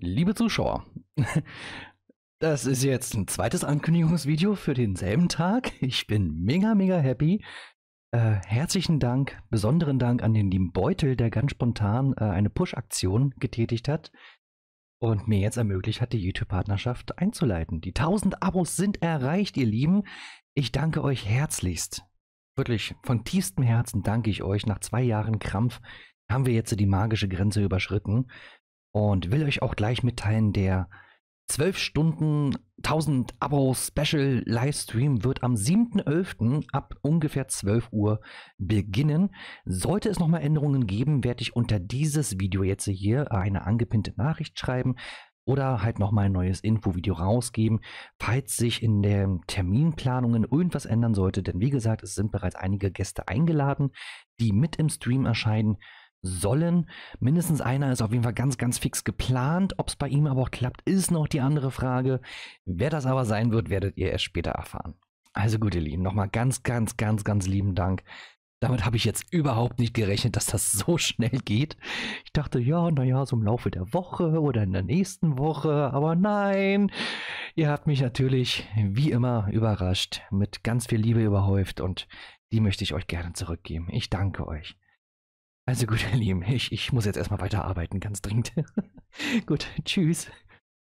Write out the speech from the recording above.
Liebe Zuschauer, das ist jetzt ein zweites Ankündigungsvideo für denselben Tag. Ich bin mega, mega happy. Äh, herzlichen Dank, besonderen Dank an den lieben Beutel, der ganz spontan äh, eine Push-Aktion getätigt hat und mir jetzt ermöglicht hat, die YouTube-Partnerschaft einzuleiten. Die 1000 Abos sind erreicht, ihr Lieben. Ich danke euch herzlichst. Wirklich, von tiefstem Herzen danke ich euch. Nach zwei Jahren Krampf haben wir jetzt die magische Grenze überschritten und will euch auch gleich mitteilen, der 12 Stunden 1000 Abo Special Livestream wird am 7.11. ab ungefähr 12 Uhr beginnen. Sollte es nochmal Änderungen geben, werde ich unter dieses Video jetzt hier eine angepinnte Nachricht schreiben oder halt nochmal ein neues Infovideo rausgeben, falls sich in den Terminplanungen irgendwas ändern sollte. Denn wie gesagt, es sind bereits einige Gäste eingeladen, die mit im Stream erscheinen sollen. Mindestens einer ist auf jeden Fall ganz, ganz fix geplant. Ob es bei ihm aber auch klappt, ist noch die andere Frage. Wer das aber sein wird, werdet ihr erst später erfahren. Also gut, ihr Lieben, nochmal ganz, ganz, ganz, ganz lieben Dank. Damit habe ich jetzt überhaupt nicht gerechnet, dass das so schnell geht. Ich dachte, ja, naja, so im Laufe der Woche oder in der nächsten Woche, aber nein. Ihr habt mich natürlich, wie immer, überrascht, mit ganz viel Liebe überhäuft und die möchte ich euch gerne zurückgeben. Ich danke euch. Also gut, ihr Lieben, ich, ich muss jetzt erstmal weiterarbeiten, ganz dringend. gut, tschüss.